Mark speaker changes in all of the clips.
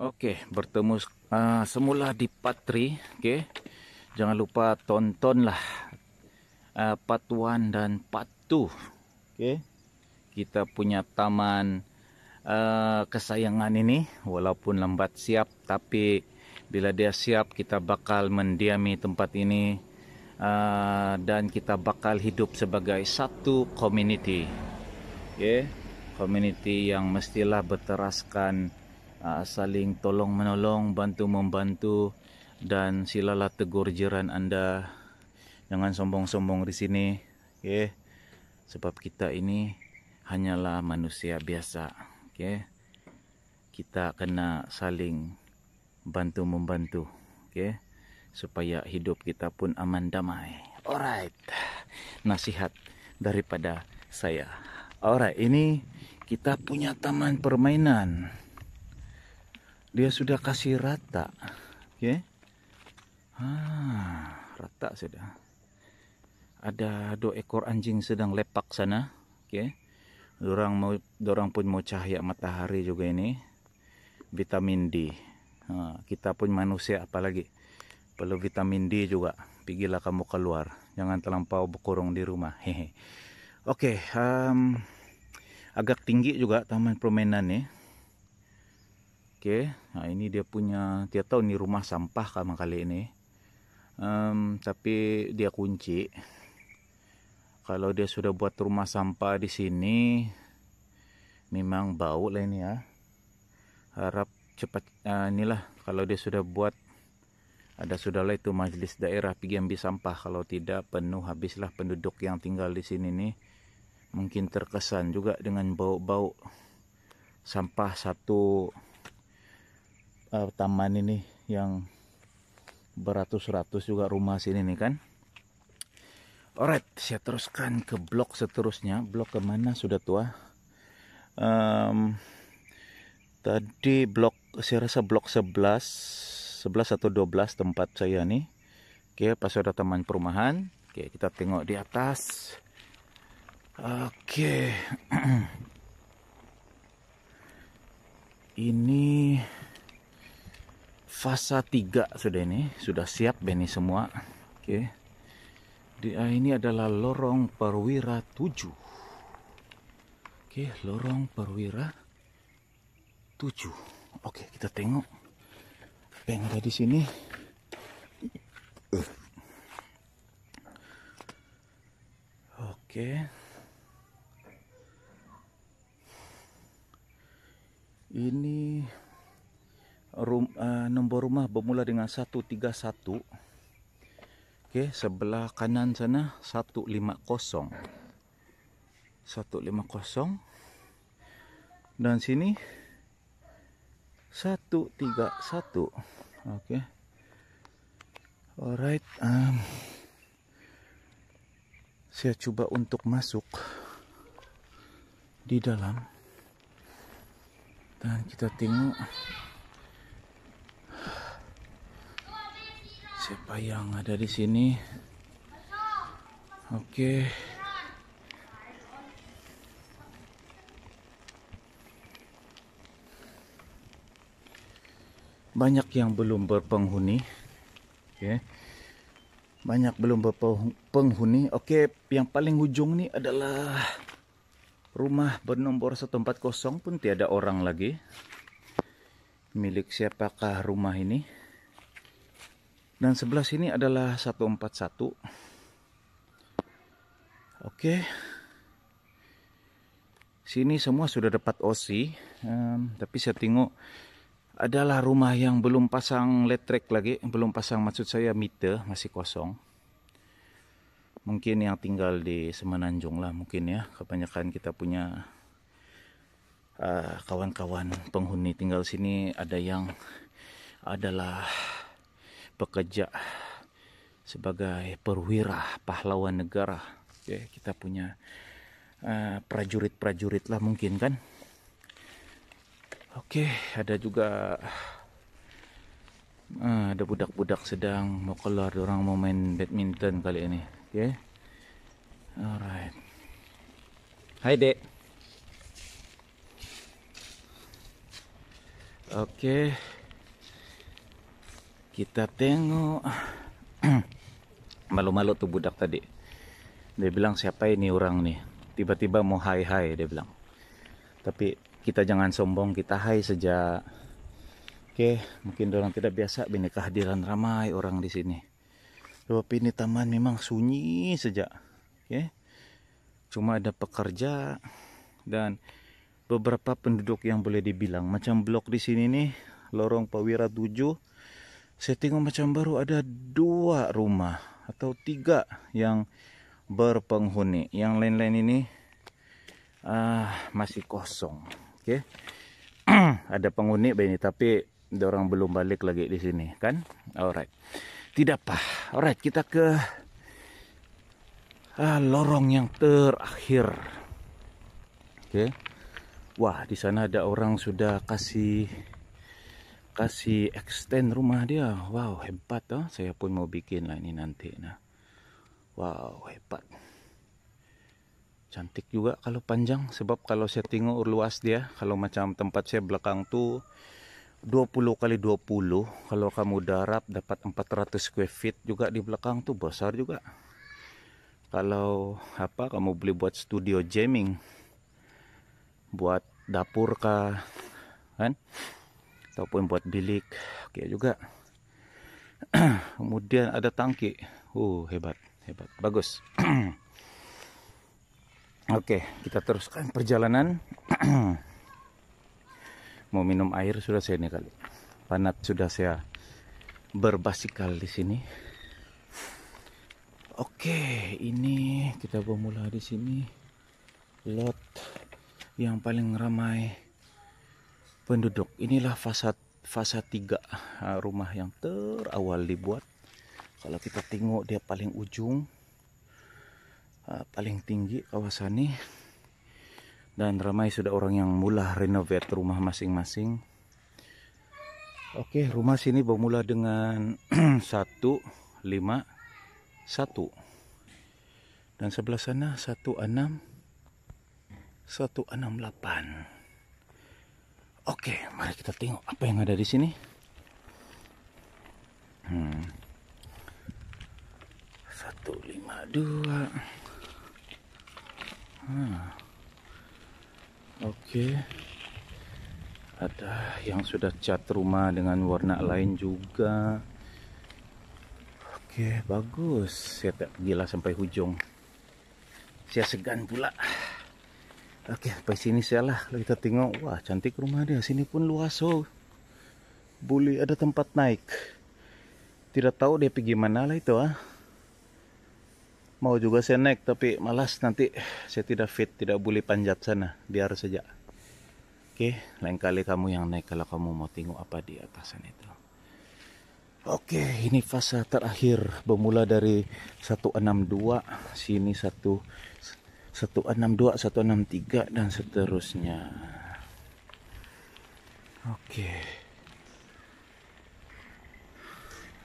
Speaker 1: Oke, okay, bertemu uh, semula di Patri, oke? okay. Jangan lupa tontonlah uh, part dan part oke? Okay. Kita punya taman uh, kesayangan ini walaupun lambat siap tapi bila dia siap kita bakal mendiami tempat ini uh, dan kita bakal hidup sebagai satu community. Okay. Community yang mestilah berteraskan uh, saling tolong menolong, bantu membantu dan silalah tegur jiran anda. Jangan sombong-sombong di sini, Okay? Sebab kita ini hanyalah manusia biasa, Okay? Kita kena saling bantu membantu, Okay? Supaya hidup kita pun aman damai. Alright, nasihat daripada saya. Alright, ini kita punya taman permainan dia sudah kasih rata oke okay. ah, rata sudah ada dua ekor anjing sedang lepak sana oke okay. Orang mau orang pun mau cahaya matahari juga ini vitamin D ah, kita pun manusia apalagi perlu vitamin D juga pergilah kamu keluar jangan terlampau berkurung di rumah hehe oke okay, um, agak tinggi juga taman permainan nih Oke, nah ini dia punya dia tahu ini rumah sampah kamar kali ini. Um, tapi dia kunci. Kalau dia sudah buat rumah sampah di sini, memang bau lah ini ya. Harap cepat uh, inilah kalau dia sudah buat ada sudahlah itu majelis daerah pigambi sampah kalau tidak penuh habislah penduduk yang tinggal di sini nih mungkin terkesan juga dengan bau-bau sampah satu uh, taman ini yang beratus-ratus juga rumah sini nih kan alright saya teruskan ke blok seterusnya blok kemana sudah tua um, tadi blok saya rasa blok 11 11 atau 12 tempat saya nih oke pas ada teman perumahan oke kita tengok di atas oke ini fasa 3 sudah ini sudah siap Benny semua oke okay. dia ah, ini adalah lorong perwira 7 oke okay, lorong perwira 7 oke okay, kita tengok pengda di sini uh. Oke. Okay. Ini rum, uh, nombor rumah bermula dengan 131 Okey, sebelah kanan sana 150 150 dan sini 131 okey alright um, saya cuba untuk masuk di dalam dan kita tengok siapa yang ada di sini oke banyak yang belum berpenghuni oke banyak belum berpenghuni oke yang paling ujung nih adalah rumah bernomor 140 pun tiada orang lagi milik siapakah rumah ini dan sebelah sini adalah 141 oke sini semua sudah dapat OC um, tapi saya tengok adalah rumah yang belum pasang letrek lagi belum pasang maksud saya meter masih kosong mungkin yang tinggal di Semenanjung lah mungkin ya kebanyakan kita punya eh, kawan-kawan uh, kawan -kawan penghuni tinggal sini ada yang adalah bekerja sebagai perwira pahlawan negara ya, kita punya eh, prajurit-prajurit lah mungkin kan oke ada juga uh, ada budak-budak sedang mau keluar orang mau main badminton kali ini oke alright hai dek oke okay kita tengok malu-malu tuh budak tadi dia bilang siapa ini orang nih tiba-tiba mau hai hai dia bilang tapi kita jangan sombong kita hai saja oke mungkin orang tidak biasa bini kehadiran ramai orang di sini tapi ini taman memang sunyi saja oke cuma ada pekerja dan beberapa penduduk yang boleh dibilang macam blok di sini nih lorong Pawira 7 saya tengok macam baru ada dua rumah atau tiga yang berpenghuni yang lain-lain ini uh, masih kosong oke okay. ada penghuni ini tapi orang belum balik lagi di sini kan alright tidak apa alright kita ke uh, lorong yang terakhir oke okay. wah di sana ada orang sudah kasih kasih extend rumah dia wow hebat oh saya pun mau bikin lah ini nanti nah wow hebat cantik juga kalau panjang sebab kalau saya tengok luas dia kalau macam tempat saya belakang tuh 20 kali 20 kalau kamu darab dapat 400 square feet juga di belakang tuh besar juga kalau apa kamu beli buat studio jamming buat dapur kah kan ataupun buat bilik oke juga kemudian ada tangki uh hebat hebat bagus oke kita teruskan perjalanan mau minum air sudah saya ini kali panat sudah saya berbasikal di sini oke ini kita bermula di sini lot yang paling ramai penduduk. Inilah fasad fasa 3 ah, rumah yang terawal dibuat. Kalau kita tengok dia paling ujung ah, paling tinggi kawasan ini dan ramai sudah orang yang mula renovate rumah masing-masing. Oke, rumah sini bermula dengan 151 dan sebelah sana enam 168. Oke, mari kita tengok apa yang ada di sini. Hmm. Satu lima dua. Hmm. Oke. Ada yang sudah cat rumah dengan warna lain juga. Oke, bagus. Saya tak gila sampai hujung. Saya segan pula. Oke, okay, sini saya lah, kita tengok, wah cantik rumah dia. Sini pun luas, so, oh. Boleh ada tempat naik. Tidak tahu dia pergi mana lah itu, ah. Mau juga saya naik, tapi malas nanti saya tidak fit, tidak boleh panjat sana. Biar saja. Oke, okay, lain kali kamu yang naik kalau kamu mau tengok apa di atasan itu. Oke, okay, ini fase terakhir bermula dari 162, sini 1 162, 163 dan seterusnya. Oke.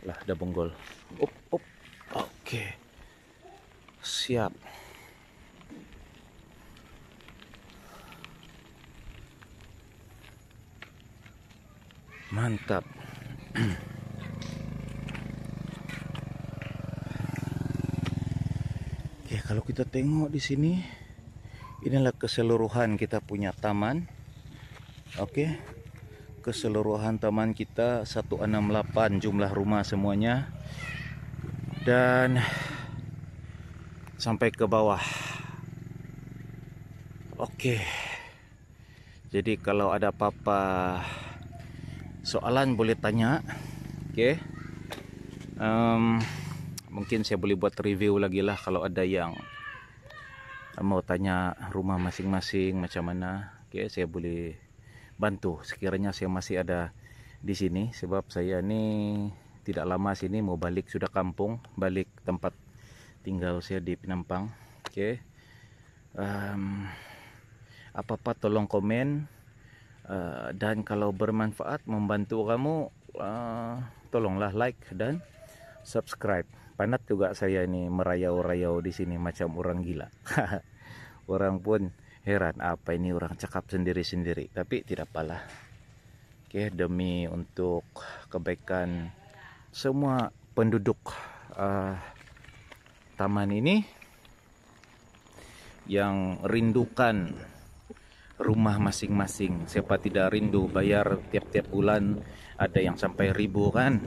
Speaker 1: Lah, ada bonggol. Up, up. Oke. Siap. Mantap. Ya, kalau kita tengok di sini inilah keseluruhan kita punya taman. Oke. Keseluruhan taman kita 168 jumlah rumah semuanya. Dan sampai ke bawah. Oke. Jadi kalau ada apa-apa soalan boleh tanya. Oke. Um, mungkin saya boleh buat review lagi lah kalau ada yang mau tanya rumah masing-masing macam mana oke okay, saya boleh bantu sekiranya saya masih ada di sini sebab saya ini tidak lama sini mau balik sudah kampung balik tempat tinggal saya di Penampang oke okay. um, apa-apa tolong komen uh, dan kalau bermanfaat membantu kamu uh, tolonglah like dan subscribe. Panat juga saya ini merayau-rayau di sini macam orang gila. orang pun heran apa ini orang cakap sendiri-sendiri. Tapi tidak lah. Oke, demi untuk kebaikan semua penduduk uh, taman ini yang rindukan rumah masing-masing. Siapa tidak rindu bayar tiap-tiap bulan ada yang sampai ribu kan.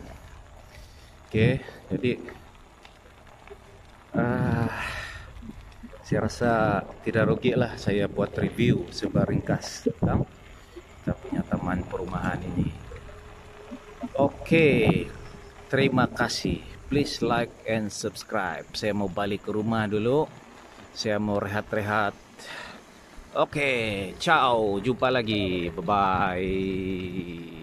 Speaker 1: Oke, jadi ah, saya rasa tidak rugi lah saya buat review sebar ringkas tentang kita punya taman perumahan ini. Oke, terima kasih. Please like and subscribe. Saya mau balik ke rumah dulu. Saya mau rehat-rehat. Oke, ciao. Jumpa lagi. Bye-bye.